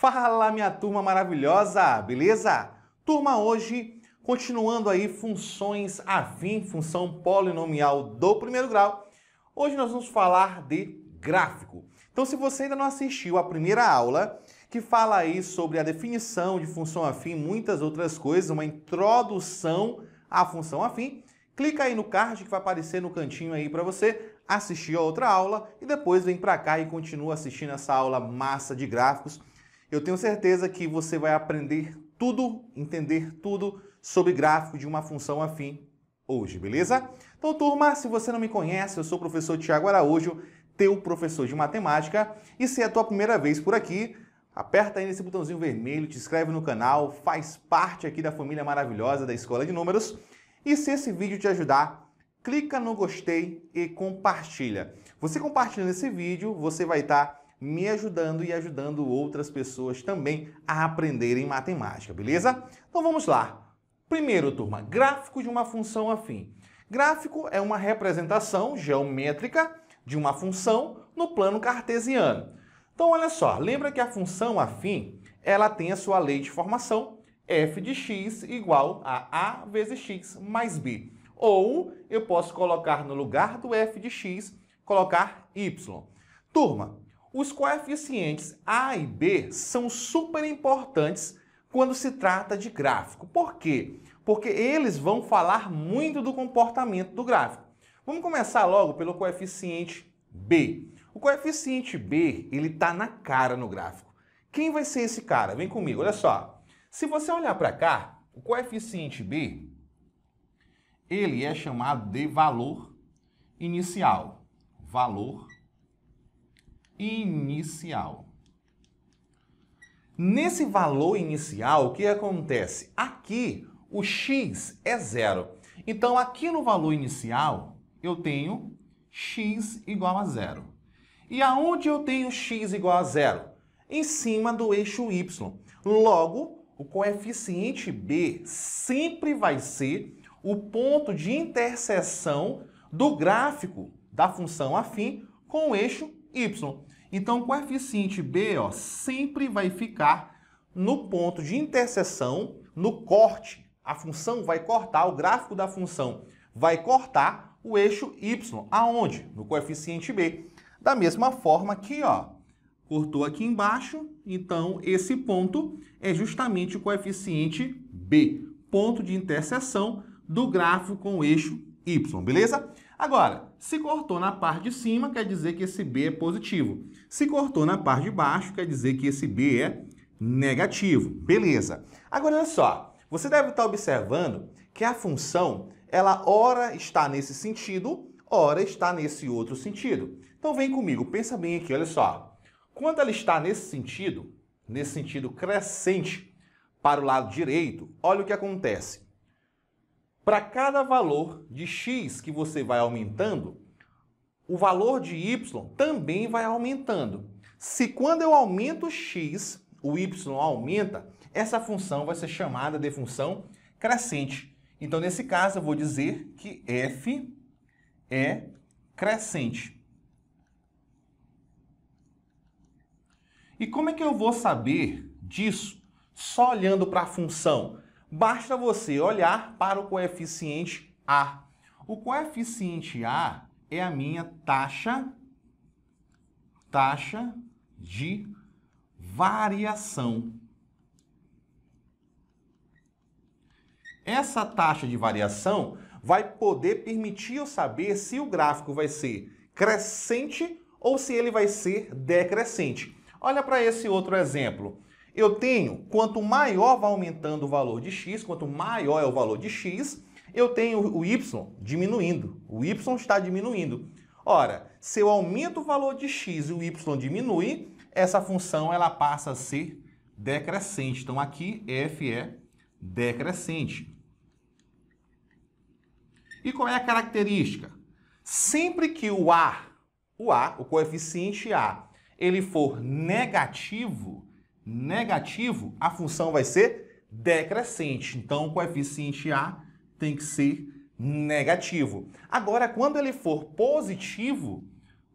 Fala, minha turma maravilhosa, beleza? Turma, hoje continuando aí funções afim, função polinomial do primeiro grau. Hoje nós vamos falar de gráfico. Então, se você ainda não assistiu a primeira aula, que fala aí sobre a definição de função afim, muitas outras coisas, uma introdução à função afim, clica aí no card que vai aparecer no cantinho aí para você assistir a outra aula e depois vem para cá e continua assistindo essa aula massa de gráficos eu tenho certeza que você vai aprender tudo, entender tudo sobre gráfico de uma função afim hoje, beleza? Então, turma, se você não me conhece, eu sou o professor Tiago Araújo, teu professor de matemática, e se é a tua primeira vez por aqui, aperta aí nesse botãozinho vermelho, te inscreve no canal, faz parte aqui da família maravilhosa da Escola de Números, e se esse vídeo te ajudar, clica no gostei e compartilha. Você compartilhando esse vídeo, você vai estar me ajudando e ajudando outras pessoas também a aprenderem matemática, beleza? Então vamos lá. Primeiro, turma, gráfico de uma função afim. Gráfico é uma representação geométrica de uma função no plano cartesiano. Então olha só, lembra que a função afim, ela tem a sua lei de formação, f de x igual a a vezes x mais b. Ou eu posso colocar no lugar do f de x, colocar y. Turma, os coeficientes A e B são super importantes quando se trata de gráfico. Por quê? Porque eles vão falar muito do comportamento do gráfico. Vamos começar logo pelo coeficiente B. O coeficiente B, ele está na cara no gráfico. Quem vai ser esse cara? Vem comigo, olha só. Se você olhar para cá, o coeficiente B, ele é chamado de valor inicial. Valor inicial inicial. Nesse valor inicial, o que acontece? Aqui, o x é zero. Então, aqui no valor inicial, eu tenho x igual a zero. E aonde eu tenho x igual a zero? Em cima do eixo y. Logo, o coeficiente b sempre vai ser o ponto de interseção do gráfico da função afim com o eixo y. Então, o coeficiente B ó, sempre vai ficar no ponto de interseção, no corte. A função vai cortar, o gráfico da função vai cortar o eixo y. Aonde? No coeficiente B. Da mesma forma aqui, ó, cortou aqui embaixo, então esse ponto é justamente o coeficiente B, ponto de interseção do gráfico com o eixo Y, beleza? Agora, se cortou na parte de cima, quer dizer que esse B é positivo. Se cortou na parte de baixo, quer dizer que esse B é negativo. Beleza. Agora, olha só. Você deve estar observando que a função, ela ora está nesse sentido, ora está nesse outro sentido. Então, vem comigo. Pensa bem aqui, olha só. Quando ela está nesse sentido, nesse sentido crescente para o lado direito, olha o que acontece. Para cada valor de x que você vai aumentando, o valor de y também vai aumentando. Se quando eu aumento x, o y aumenta, essa função vai ser chamada de função crescente. Então, nesse caso, eu vou dizer que f é crescente. E como é que eu vou saber disso só olhando para a função? Basta você olhar para o coeficiente A. O coeficiente A é a minha taxa, taxa de variação. Essa taxa de variação vai poder permitir eu saber se o gráfico vai ser crescente ou se ele vai ser decrescente. Olha para esse outro exemplo. Eu tenho, quanto maior vai aumentando o valor de x, quanto maior é o valor de x, eu tenho o y diminuindo. O y está diminuindo. Ora, se eu aumento o valor de x e o y diminui, essa função ela passa a ser decrescente. Então aqui f é decrescente. E qual é a característica? Sempre que o a, o a, o coeficiente a, ele for negativo, negativo, a função vai ser decrescente. Então, o coeficiente A tem que ser negativo. Agora, quando ele for positivo,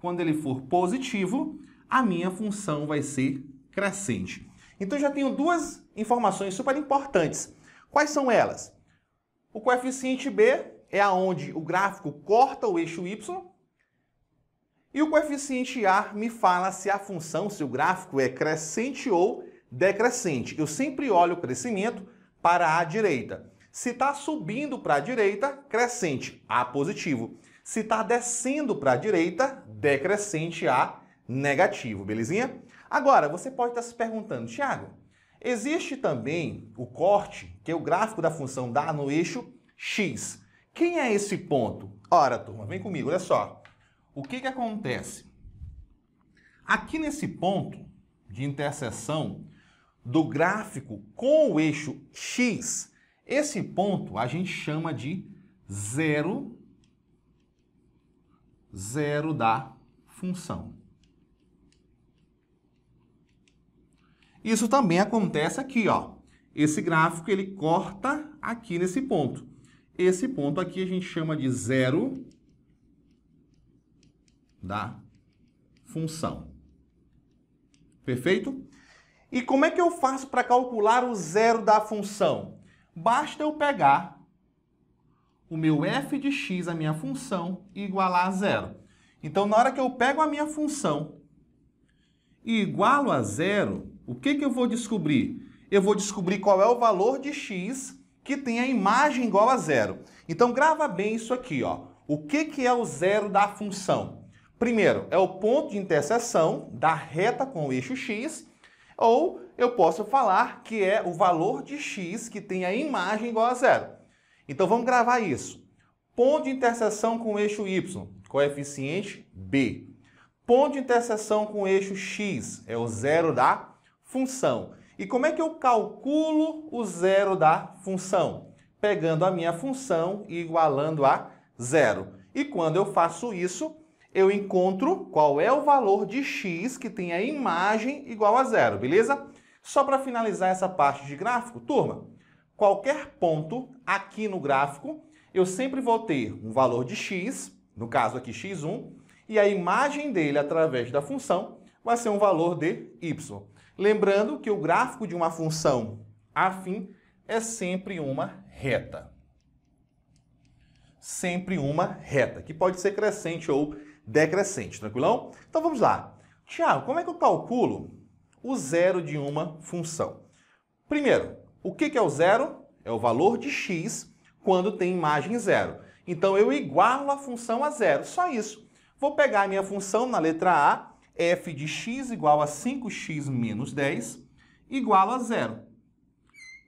quando ele for positivo, a minha função vai ser crescente. Então, já tenho duas informações super importantes. Quais são elas? O coeficiente B é aonde o gráfico corta o eixo y e o coeficiente A me fala se a função, se o gráfico é crescente ou decrescente. Eu sempre olho o crescimento para a direita. Se está subindo para a direita, crescente, A positivo. Se está descendo para a direita, decrescente, A negativo, belezinha? Agora, você pode estar tá se perguntando, Tiago, existe também o corte, que é o gráfico da função dá no eixo X. Quem é esse ponto? Ora, turma, vem comigo, olha só. O que, que acontece? Aqui nesse ponto de interseção do gráfico com o eixo X, esse ponto a gente chama de zero, zero da função. Isso também acontece aqui, ó. Esse gráfico ele corta aqui nesse ponto. Esse ponto aqui a gente chama de zero da função. Perfeito? E como é que eu faço para calcular o zero da função? Basta eu pegar o meu f de x, a minha função, e igualar a zero. Então, na hora que eu pego a minha função e igualo a zero, o que, que eu vou descobrir? Eu vou descobrir qual é o valor de x que tem a imagem igual a zero. Então, grava bem isso aqui. Ó. O que, que é o zero da função? Primeiro, é o ponto de interseção da reta com o eixo x, ou eu posso falar que é o valor de x que tem a imagem igual a zero. Então vamos gravar isso. Ponto de interseção com o eixo y, coeficiente b. Ponto de interseção com o eixo x é o zero da função. E como é que eu calculo o zero da função? Pegando a minha função e igualando a zero. E quando eu faço isso, eu encontro qual é o valor de x que tem a imagem igual a zero, beleza? Só para finalizar essa parte de gráfico, turma, qualquer ponto aqui no gráfico, eu sempre vou ter um valor de x, no caso aqui x1, e a imagem dele através da função vai ser um valor de y. Lembrando que o gráfico de uma função afim é sempre uma reta. Sempre uma reta, que pode ser crescente ou decrescente, tranquilão? Então vamos lá. Tiago, como é que eu calculo o zero de uma função? Primeiro, o que é o zero? É o valor de x quando tem imagem zero. Então eu igualo a função a zero, só isso. Vou pegar a minha função na letra A, f de x igual a 5x menos 10, igual a zero.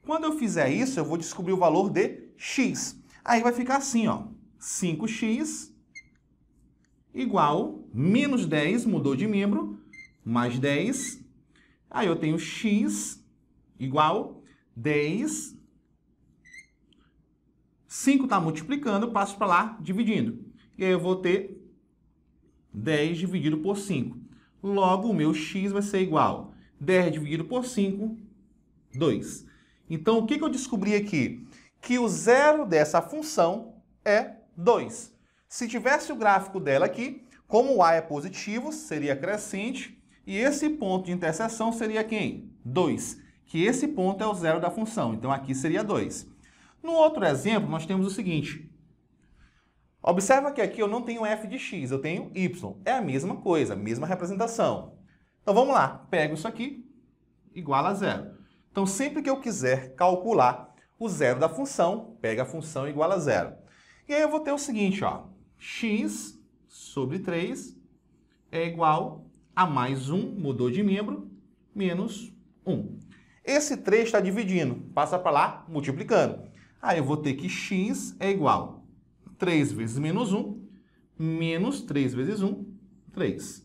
Quando eu fizer isso, eu vou descobrir o valor de x. Aí vai ficar assim, ó, 5x igual menos 10, mudou de membro, mais 10. Aí eu tenho x igual 10. 5 está multiplicando, passo para lá dividindo. E aí eu vou ter 10 dividido por 5. Logo, o meu x vai ser igual 10 dividido por 5, 2. Então, o que, que eu descobri aqui? Que o zero dessa função é 2. Se tivesse o gráfico dela aqui, como o A é positivo, seria crescente, e esse ponto de interseção seria quem? 2, que esse ponto é o zero da função, então aqui seria 2. No outro exemplo, nós temos o seguinte. Observa que aqui eu não tenho f de x, eu tenho y. É a mesma coisa, mesma representação. Então vamos lá, pego isso aqui, igual a zero. Então sempre que eu quiser calcular o zero da função, pega a função igual a zero. E aí eu vou ter o seguinte, ó, x sobre 3 é igual a mais 1, mudou de membro, menos 1. Esse 3 está dividindo, passa para lá multiplicando. Aí eu vou ter que x é igual a 3 vezes menos 1, menos 3 vezes 1, 3.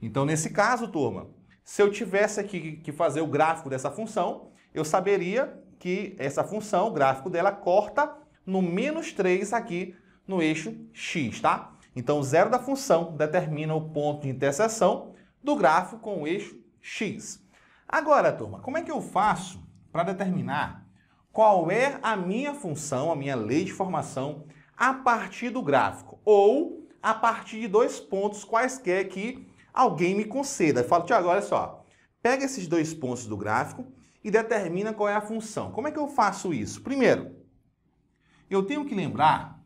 Então, nesse caso, turma, se eu tivesse aqui que fazer o gráfico dessa função, eu saberia que essa função, o gráfico dela, corta no menos 3 aqui no eixo x, tá? Então, o zero da função determina o ponto de interseção do gráfico com o eixo x. Agora, turma, como é que eu faço para determinar qual é a minha função, a minha lei de formação a partir do gráfico ou a partir de dois pontos quaisquer que alguém me conceda. Eu falo, Tiago, olha só, pega esses dois pontos do gráfico e determina qual é a função. Como é que eu faço isso? Primeiro, eu tenho que lembrar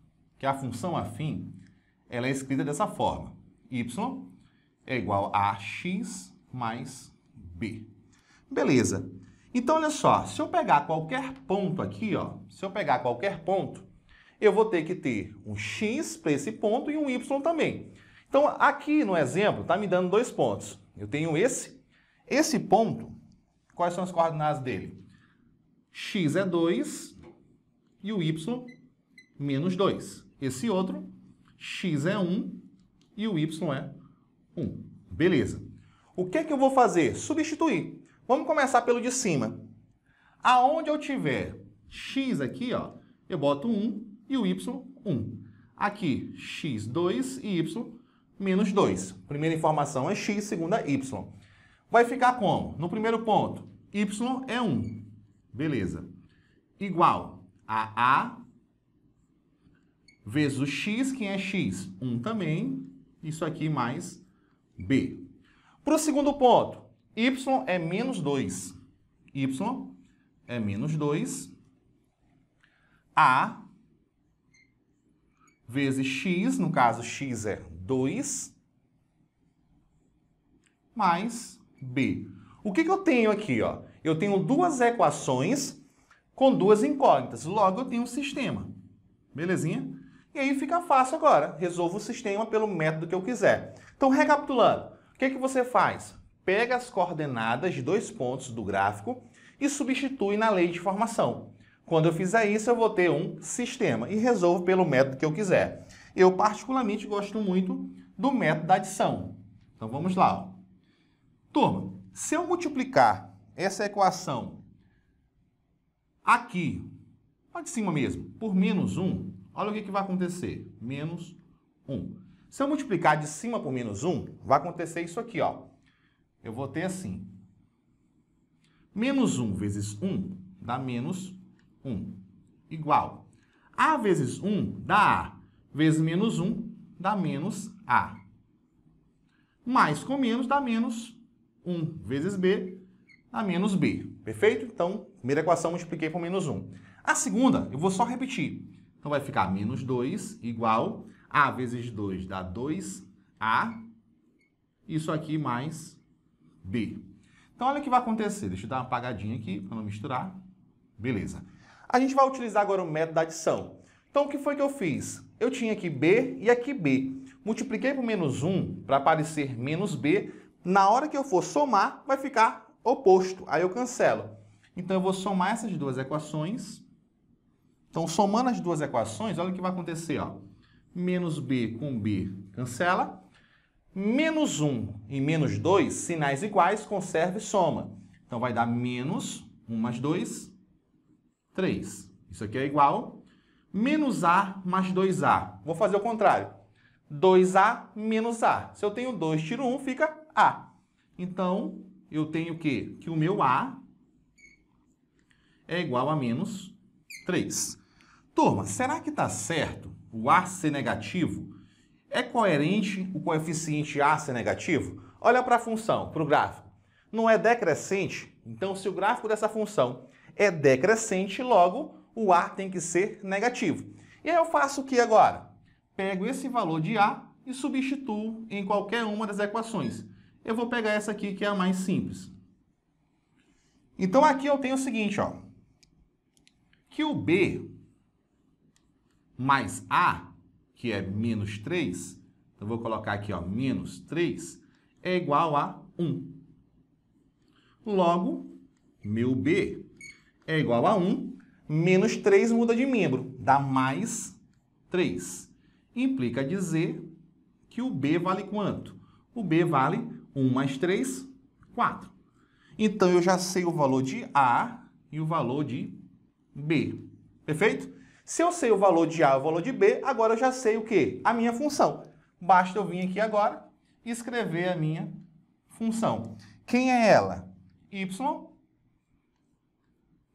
que a função afim ela é escrita dessa forma. y é igual a x mais b. Beleza. Então, olha só, se eu pegar qualquer ponto aqui, ó, se eu pegar qualquer ponto, eu vou ter que ter um x para esse ponto e um y também. Então, aqui no exemplo, está me dando dois pontos. Eu tenho esse. Esse ponto, quais são as coordenadas dele? x é 2 e o y menos 2 esse outro, x é 1 e o y é 1. Beleza. O que é que eu vou fazer? Substituir. Vamos começar pelo de cima. Aonde eu tiver x aqui, ó, eu boto 1 e o y, 1. Aqui, x, 2 e y, menos 2. Primeira informação é x, segunda y. Vai ficar como? No primeiro ponto, y é 1. Beleza. Igual a a vezes o x, quem é x? 1 também, isso aqui mais b. Para o segundo ponto, y é menos 2. y é menos 2. a vezes x, no caso x é 2, mais b. O que, que eu tenho aqui? Ó? Eu tenho duas equações com duas incógnitas. Logo, eu tenho um sistema. Belezinha? E aí fica fácil agora. Resolvo o sistema pelo método que eu quiser. Então, recapitulando, o que, é que você faz? Pega as coordenadas de dois pontos do gráfico e substitui na lei de formação. Quando eu fizer isso, eu vou ter um sistema e resolvo pelo método que eu quiser. Eu particularmente gosto muito do método da adição. Então vamos lá. Turma, se eu multiplicar essa equação aqui, lá de cima mesmo, por menos 1, Olha o que, que vai acontecer. Menos 1. Se eu multiplicar de cima por menos 1, vai acontecer isso aqui, ó. Eu vou ter assim. Menos 1 vezes 1 dá menos 1. Igual. A vezes 1 dá A. Vezes menos 1 dá menos A. Mais com menos dá menos 1. Vezes B dá menos B. Perfeito? Então, primeira equação multipliquei por menos 1. A segunda, eu vou só repetir. Então vai ficar menos 2 igual a vezes 2 dá 2a, isso aqui mais b. Então olha o que vai acontecer. Deixa eu dar uma apagadinha aqui para não misturar. Beleza. A gente vai utilizar agora o método da adição. Então o que foi que eu fiz? Eu tinha aqui b e aqui b. Multipliquei por menos 1 para aparecer menos b. Na hora que eu for somar, vai ficar oposto. Aí eu cancelo. Então eu vou somar essas duas equações então, somando as duas equações, olha o que vai acontecer. Ó. Menos b com b cancela. Menos 1 e menos 2, sinais iguais, conserva e soma. Então, vai dar menos 1 mais 2, 3. Isso aqui é igual. Menos a mais 2a. Vou fazer o contrário. 2a menos a. Se eu tenho 2, tiro 1, fica a. Então, eu tenho o quê? que o meu a é igual a menos 3. Turma, será que está certo o a ser negativo? É coerente o coeficiente a ser negativo? Olha para a função, para o gráfico. Não é decrescente? Então, se o gráfico dessa função é decrescente, logo o A tem que ser negativo. E aí eu faço o que agora? Pego esse valor de A e substituo em qualquer uma das equações. Eu vou pegar essa aqui, que é a mais simples. Então, aqui eu tenho o seguinte, ó, que o B mais A, que é menos 3, então vou colocar aqui, ó, menos 3, é igual a 1. Logo, meu B é igual a 1, menos 3 muda de membro, dá mais 3. Implica dizer que o B vale quanto? O B vale 1 mais 3, 4. Então, eu já sei o valor de A e o valor de B. Perfeito? Se eu sei o valor de A e o valor de B, agora eu já sei o quê? A minha função. Basta eu vir aqui agora e escrever a minha função. Quem é ela? Y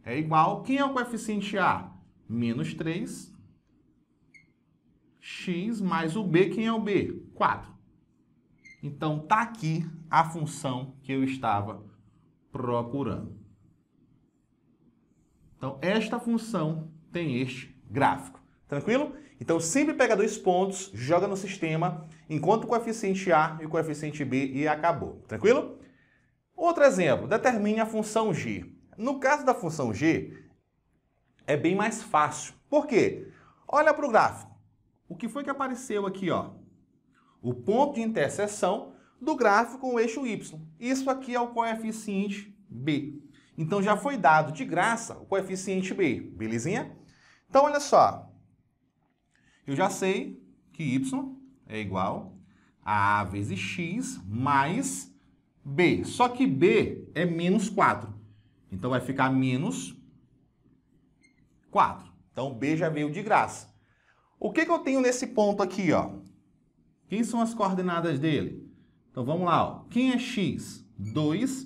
é igual. Quem é o coeficiente A? Menos 3. X mais o B. Quem é o B? 4. Então, tá aqui a função que eu estava procurando. Então, esta função tem este gráfico. Tranquilo? Então sempre pega dois pontos, joga no sistema, encontra o coeficiente A e o coeficiente B e acabou. Tranquilo? Outro exemplo, determine a função g. No caso da função g, é bem mais fácil. Por quê? Olha para o gráfico. O que foi que apareceu aqui? Ó? O ponto de interseção do gráfico com o eixo y. Isso aqui é o coeficiente b. Então já foi dado de graça o coeficiente b, belezinha? Então, olha só. Eu já sei que y é igual a A vezes x mais B. Só que B é menos 4. Então, vai ficar menos 4. Então, B já veio de graça. O que, que eu tenho nesse ponto aqui? Ó? Quem são as coordenadas dele? Então, vamos lá. Ó. Quem é x? 2.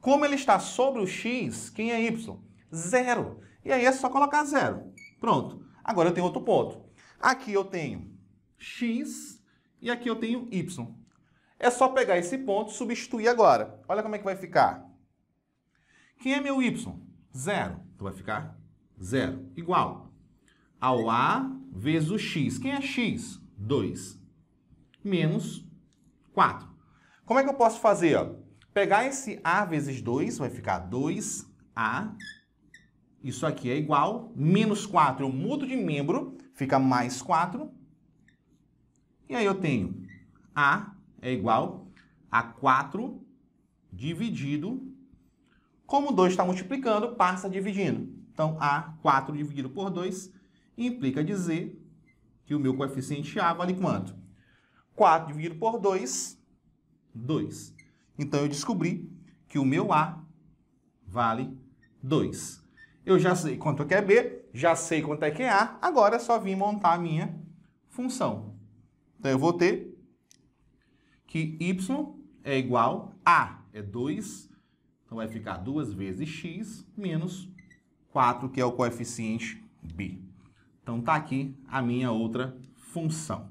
Como ele está sobre o x, quem é y? Zero. E aí é só colocar zero. Pronto. Agora eu tenho outro ponto. Aqui eu tenho x e aqui eu tenho y. É só pegar esse ponto e substituir agora. Olha como é que vai ficar. Quem é meu y? Zero. Então vai ficar zero. Igual ao a vezes o x. Quem é x? 2. Menos 4. Como é que eu posso fazer? Ó? Pegar esse a vezes 2, vai ficar 2a isso aqui é igual. Menos 4 eu mudo de membro, fica mais 4. E aí eu tenho A é igual a 4 dividido. Como 2 está multiplicando, passa dividindo. Então, A, 4 dividido por 2, implica dizer que o meu coeficiente A vale quanto? 4 dividido por 2, 2. Então, eu descobri que o meu A vale 2. Eu já sei quanto é, é B, já sei quanto é que é A, agora é só vir montar a minha função. Então, eu vou ter que Y é igual a, é 2, então vai ficar 2 vezes X menos 4, que é o coeficiente B. Então, tá aqui a minha outra função.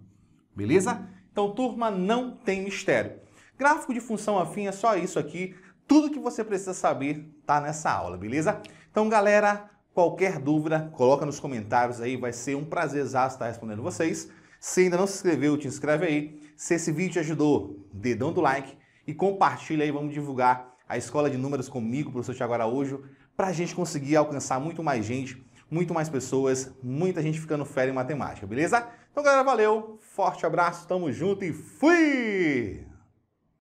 Beleza? Então, turma, não tem mistério. Gráfico de função afim é só isso aqui. Tudo que você precisa saber tá nessa aula, beleza? Então, galera, qualquer dúvida, coloca nos comentários aí, vai ser um prazer estar respondendo vocês. Se ainda não se inscreveu, te inscreve aí. Se esse vídeo te ajudou, dedão do like e compartilha aí, vamos divulgar a Escola de Números comigo, professor Tiago Araújo, para a gente conseguir alcançar muito mais gente, muito mais pessoas, muita gente ficando fera em matemática, beleza? Então, galera, valeu, forte abraço, tamo junto e fui!